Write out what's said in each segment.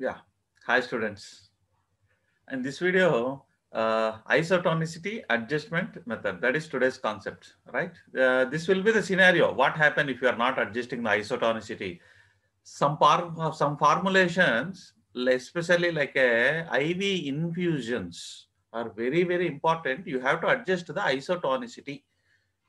Yeah. Hi, students. In this video, uh, isotonicity adjustment method, that is today's concept, right? Uh, this will be the scenario. What happened if you are not adjusting the isotonicity? Some, par some formulations, especially like a IV infusions are very, very important. You have to adjust the isotonicity.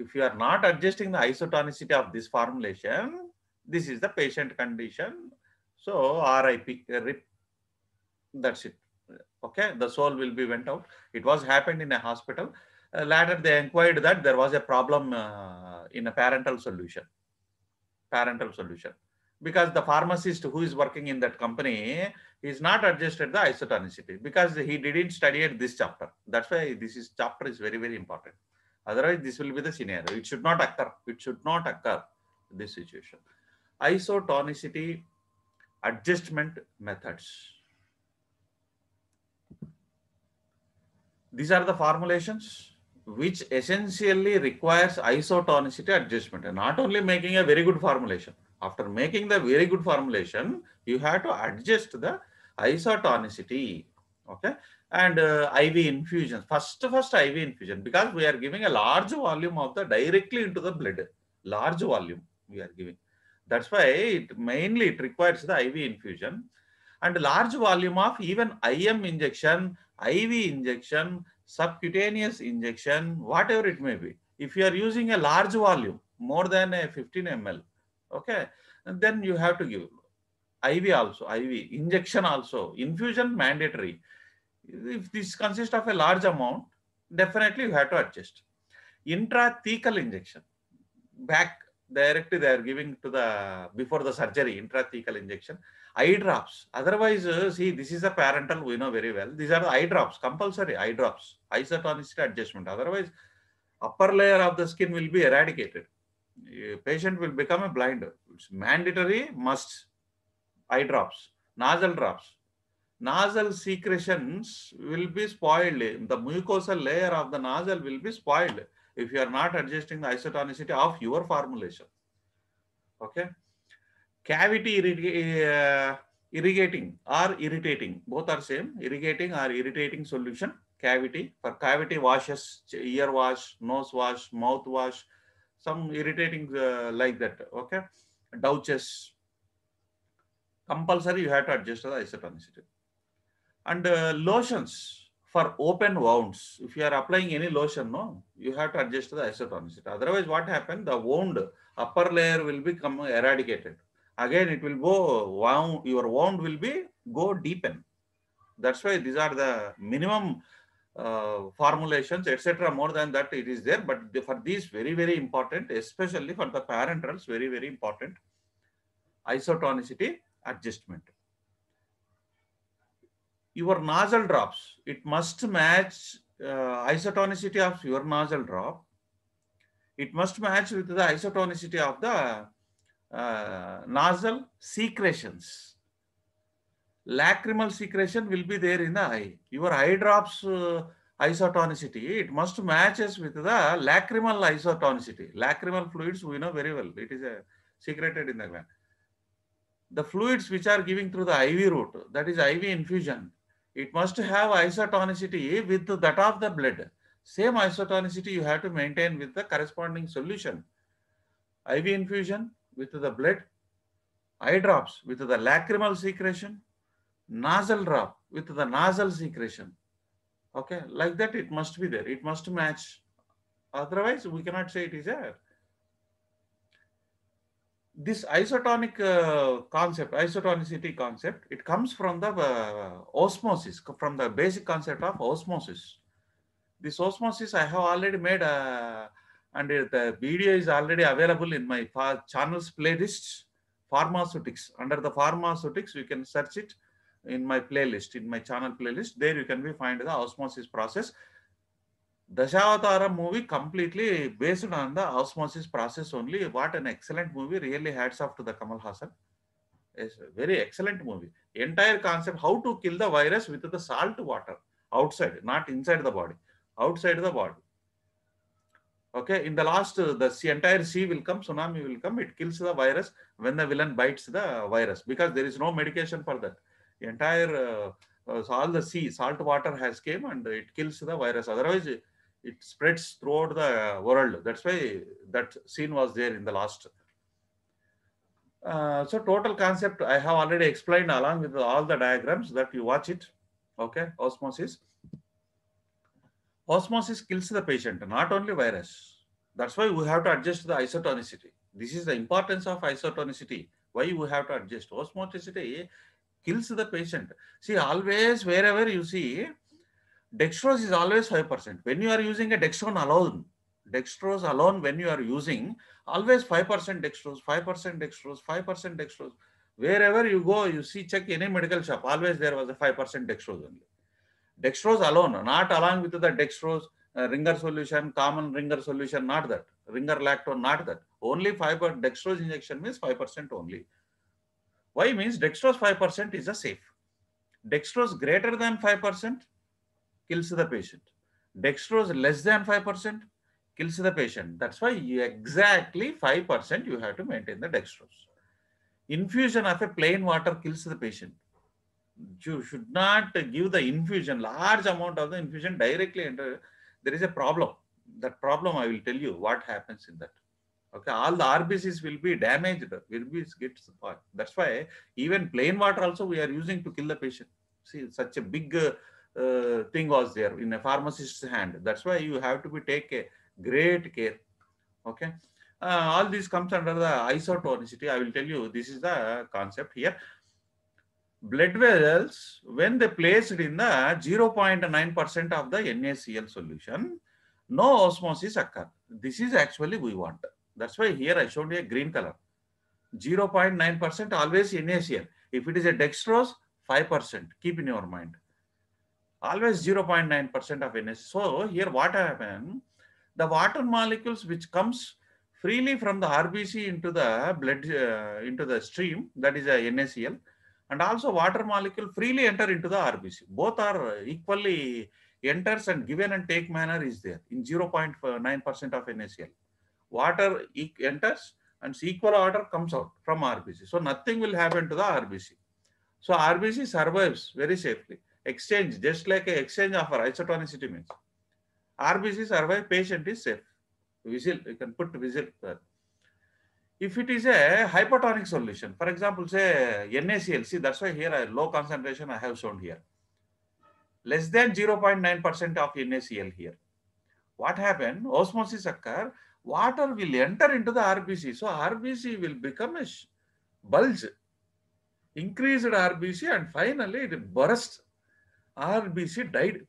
If you are not adjusting the isotonicity of this formulation, this is the patient condition so RIP, uh, RIP, that's it. Okay, the soul will be went out. It was happened in a hospital. Uh, later they inquired that there was a problem uh, in a parental solution. Parental solution. Because the pharmacist who is working in that company is not adjusted the isotonicity because he didn't study at this chapter. That's why this is chapter is very, very important. Otherwise, this will be the scenario. It should not occur. It should not occur this situation. Isotonicity adjustment methods. These are the formulations which essentially requires isotonicity adjustment and not only making a very good formulation. After making the very good formulation, you have to adjust the isotonicity. Okay. And uh, IV infusions, first, first IV infusion, because we are giving a large volume of the directly into the blood, large volume we are giving. That's why it mainly it requires the IV infusion and large volume of even IM injection, IV injection, subcutaneous injection, whatever it may be. If you are using a large volume, more than a 15 ml, okay, and then you have to give IV also, IV, injection also, infusion mandatory. If this consists of a large amount, definitely you have to adjust. Intrathecal injection, back directly they are giving to the before the surgery intrathecal injection eye drops otherwise uh, see this is a parental we know very well these are the eye drops compulsory eye drops isotonicity adjustment otherwise upper layer of the skin will be eradicated patient will become a blind it's mandatory must eye drops nasal drops Nasal secretions will be spoiled the mucosal layer of the nozzle will be spoiled if you are not adjusting the isotonicity of your formulation. Okay. Cavity irrig uh, irrigating or irritating, both are same, irrigating or irritating solution, cavity. For cavity washes, ear wash, nose wash, mouth wash, some irritating uh, like that, okay. Douches, compulsory you have to adjust the isotonicity. And uh, lotions, for open wounds, if you are applying any lotion, no, you have to adjust the acetonicity. Otherwise, what happened? The wound upper layer will become eradicated. Again, it will go wound, your wound will be go deepen. That's why these are the minimum uh, formulations, etc. More than that, it is there. But for these, very, very important, especially for the parenterals, very, very important isotonicity adjustment your nozzle drops. It must match uh, isotonicity of your nozzle drop. It must match with the isotonicity of the uh, nozzle secretions. Lacrimal secretion will be there in the eye. Your eye drops uh, isotonicity, it must matches with the lacrimal isotonicity. Lacrimal fluids we know very well. It is a uh, secreted in the gland. The fluids which are giving through the IV route, that is IV infusion, it must have isotonicity with that of the blood. Same isotonicity you have to maintain with the corresponding solution. IV infusion with the blood, eye drops with the lacrimal secretion, nasal drop with the nasal secretion. Okay, like that it must be there. It must match. Otherwise, we cannot say it is there this isotonic uh, concept, isotonicity concept, it comes from the uh, osmosis, from the basic concept of osmosis. This osmosis I have already made uh, and uh, the video is already available in my channels playlist, pharmaceutics. Under the pharmaceutics, you can search it in my playlist, in my channel playlist. There you can be find the osmosis process. Dashavathara movie completely based on the osmosis process only. What an excellent movie. Really hats off to the Kamal Hassan. It's a very excellent movie. Entire concept, how to kill the virus with the salt water outside, not inside the body, outside the body. Okay, in the last, the entire sea will come, tsunami will come, it kills the virus when the villain bites the virus because there is no medication for that. entire, uh, uh all the sea, salt water has came and it kills the virus. Otherwise, it spreads throughout the uh, world. That's why that scene was there in the last. Uh, so total concept, I have already explained along with all the diagrams that you watch it. Okay, osmosis. Osmosis kills the patient, not only virus. That's why we have to adjust the isotonicity. This is the importance of isotonicity. Why we have to adjust. Osmoticity kills the patient. See, always wherever you see dextrose is always 5%. When you are using a dextrose alone, dextrose alone, when you are using, always 5% dextrose, 5% dextrose, 5% dextrose. Wherever you go, you see, check any medical shop, always there was a 5% dextrose only. Dextrose alone, not along with the dextrose, uh, ringer solution, common ringer solution, not that. Ringer lactone, not that. Only 5 dextrose injection means 5% only. Why means dextrose 5% is a safe. Dextrose greater than 5%, kills the patient. Dextrose less than 5% kills the patient. That's why you exactly 5% you have to maintain the dextrose. Infusion of a plain water kills the patient. You should not give the infusion, large amount of the infusion directly. into. There is a problem. That problem I will tell you what happens in that. Okay, all the RBCs will be damaged, will be gets spoiled. That's why even plain water also we are using to kill the patient. See, such a big uh, uh, thing was there in a pharmacist's hand. That's why you have to be take a great care. Okay. Uh, all this comes under the isotonicity. I will tell you this is the concept here. Blood vessels, when they placed in the 0.9% of the NaCl solution, no osmosis occur. This is actually we want. That's why here I showed you a green color. 0.9% always NaCl. If it is a dextrose, 5%. Keep in your mind always 0.9% of energy. So here what happened, the water molecules which comes freely from the RBC into the blood, uh, into the stream, that is uh, a NaCl, and also water molecule freely enter into the RBC. Both are equally enters and given and take manner is there in 0.9% of NaCl. Water e enters and equal order comes out from RBC. So nothing will happen to the RBC. So RBC survives very safely exchange, just like an exchange offer, isotonicity means. RBC survive, patient is safe. Visual, you can put visual. If it is a hypotonic solution, for example, say NaCl, that's why here a low concentration I have shown here. Less than 0.9% of NaCl here. What happened? Osmosis occur, water will enter into the RBC. So RBC will become a bulge, increased RBC and finally it bursts RBC died.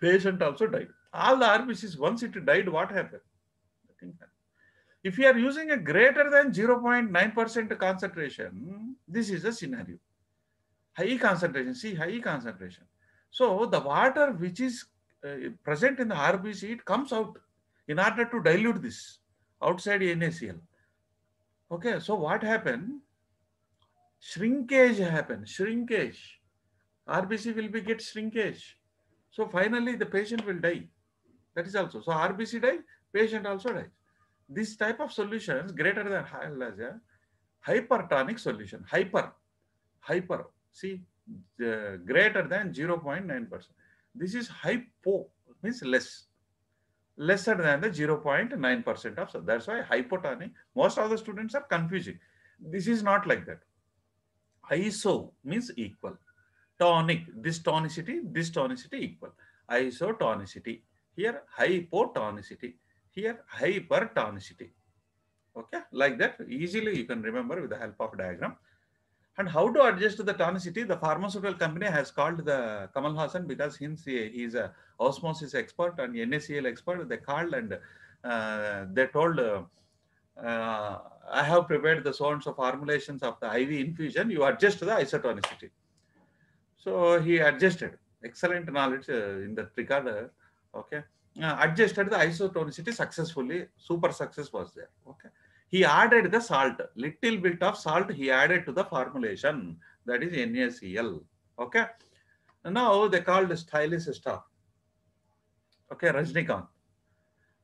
Patient also died. All the RBCs, once it died, what happened? Nothing happened. If you are using a greater than 0.9% concentration, this is the scenario. High concentration, see high concentration. So the water which is uh, present in the RBC, it comes out in order to dilute this outside NaCl. Okay, so what happened? Shrinkage happened, shrinkage. RBC will be get shrinkage. So finally the patient will die. That is also. So RBC die, patient also dies. This type of solutions greater than hypertonic hypertonic solution, hyper, hyper, see, uh, greater than 0.9%. This is hypo, means less, lesser than the 0.9% of, so that's why hypotonic, most of the students are confusing. This is not like that. ISO means equal tonic, this tonicity, this tonicity equal. Isotonicity, here hypotonicity, here hypertonicity. Okay, like that easily you can remember with the help of diagram. And how to adjust the tonicity? The pharmaceutical company has called the Kamal Hassan because since he is a osmosis expert and NACL expert, they called and uh, they told, uh, uh, I have prepared the so and so formulations of the IV infusion. You adjust the isotonicity. So he adjusted. Excellent knowledge uh, in that regard. Uh, okay. Uh, adjusted the isotonicity successfully. Super success was there. Okay. He added the salt. Little bit of salt he added to the formulation. That is NaCl. Okay. Now they called stylist stuff. Okay, Rajnikant.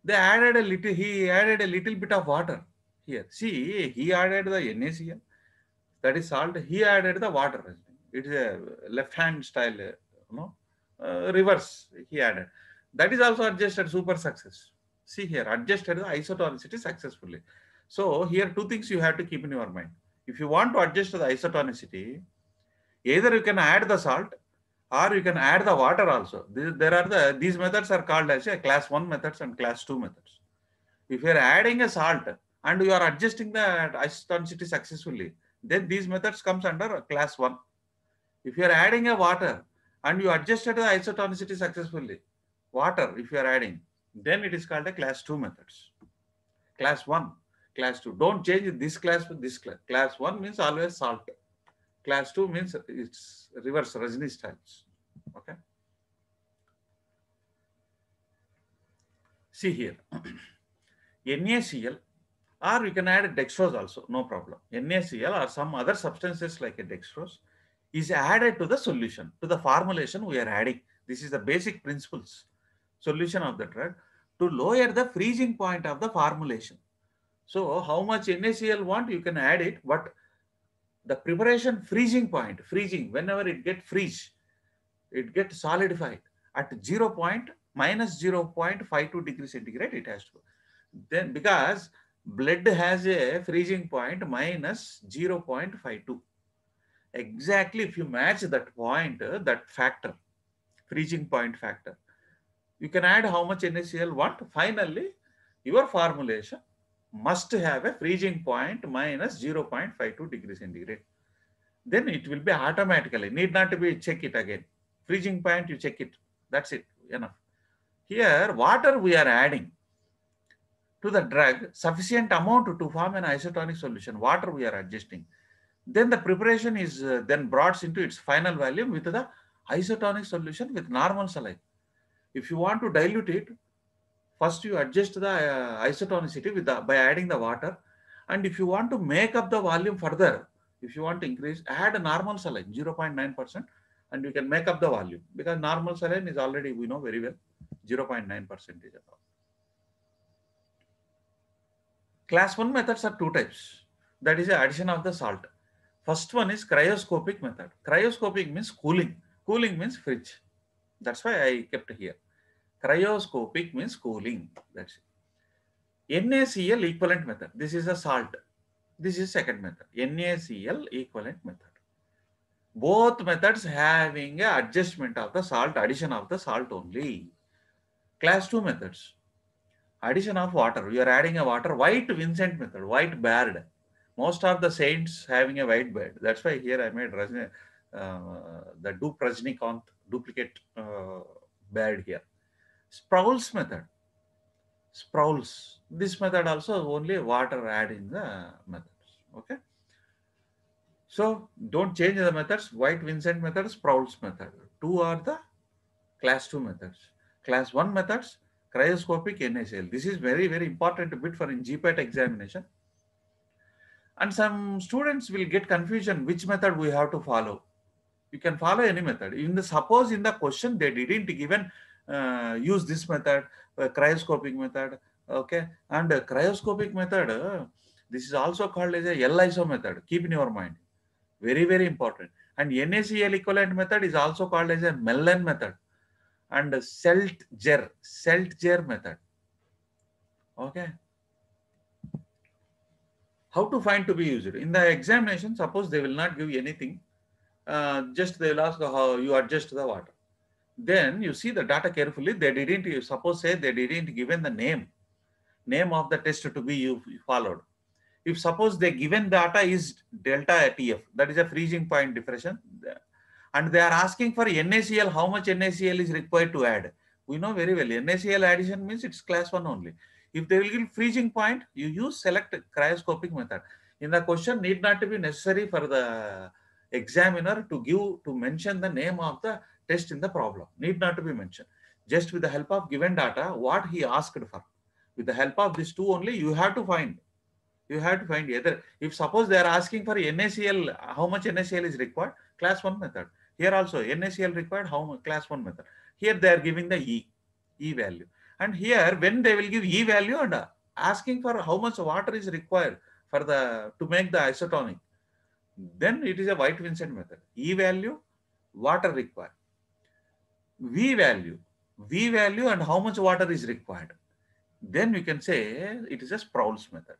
They added a little, he added a little bit of water here. See, he added the NaCl, that is salt, he added the water it's a left hand style uh, you know uh, reverse he added that is also adjusted super success see here adjusted isotonicity successfully so here two things you have to keep in your mind if you want to adjust the isotonicity either you can add the salt or you can add the water also there are the these methods are called as class 1 methods and class 2 methods if you are adding a salt and you are adjusting the isotonicity successfully then these methods comes under class 1 if you are adding a water and you adjusted the isotonicity successfully, water, if you are adding, then it is called a class 2 methods. Class 1, class 2. Don't change this class with this class. Class 1 means always salt. Class 2 means it's reverse resinous styles. Okay. See here. NaCl or you can add dextrose also, no problem. NaCl or some other substances like a dextrose is added to the solution, to the formulation we are adding. This is the basic principles, solution of the drug to lower the freezing point of the formulation. So how much NaCl want, you can add it, but the preparation freezing point, freezing, whenever it get freeze, it get solidified at 0 point, minus 0 0.52 degree centigrade, it has to go. Then because blood has a freezing point minus 0 0.52 exactly if you match that point, uh, that factor, freezing point factor, you can add how much nacl What? Finally, your formulation must have a freezing point minus 0.52 degrees centigrade. Then it will be automatically, need not to be check it again. Freezing point, you check it. That's it, enough. Here, water we are adding to the drug, sufficient amount to form an isotonic solution. Water we are adjusting. Then the preparation is uh, then brought into its final volume with the isotonic solution with normal saline. If you want to dilute it, first you adjust the uh, isotonicity with the, by adding the water. And if you want to make up the volume further, if you want to increase, add a normal saline, 0.9%, and you can make up the volume because normal saline is already, we know very well, 0.9 percentage at all. Class 1 methods are two types. That is the addition of the salt. First one is cryoscopic method. Cryoscopic means cooling. Cooling means fridge. That's why I kept here. Cryoscopic means cooling. That's it. NaCl equivalent method. This is a salt. This is second method. NaCl equivalent method. Both methods having an adjustment of the salt, addition of the salt only. Class 2 methods. Addition of water. You are adding a water. White Vincent method. White Baird most of the saints having a white bed. That's why here I made uh, the du duplicate uh, here. Sprouls method. Sprouls. This method also only water add in the methods. Okay. So don't change the methods. White Vincent method, Sprouls method. Two are the class two methods. Class one methods, cryoscopic N.S.L. This is very, very important bit for in GPAT examination. And some students will get confusion which method we have to follow. You can follow any method. In the suppose in the question they didn't given uh, use this method, uh, cryoscopic method, okay, and uh, cryoscopic method. Uh, this is also called as a LISO method. Keep in your mind, very very important. And NaCl equivalent method is also called as a Mellon method and celt Seltger method. Okay how to find to be used. In the examination, suppose they will not give anything, uh, just they will ask how you adjust the water. Then you see the data carefully. They didn't, suppose say they didn't given the name, name of the test to be you followed. If suppose the given data is delta TF, that is a freezing point depression, and they are asking for NaCl, how much NaCl is required to add. We know very well, NaCl addition means it's class 1 only. If they will give freezing point, you use select cryoscopic method. In the question, need not to be necessary for the examiner to give to mention the name of the test in the problem. Need not to be mentioned. Just with the help of given data, what he asked for. With the help of these two only, you have to find. You have to find either if suppose they are asking for NACL, how much NACL is required? Class one method. Here also NACL required, how much class one method. Here they are giving the E, E value. And here, when they will give E value and asking for how much water is required for the to make the isotonic, then it is a White Vincent method. E value, water required. V value, V value and how much water is required. Then we can say it is a Sproul's method.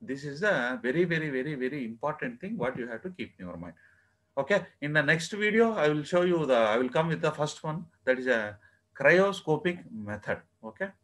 This is a very, very, very, very important thing what you have to keep in your mind. Okay, in the next video, I will show you the, I will come with the first one that is a cryoscopic method. Okay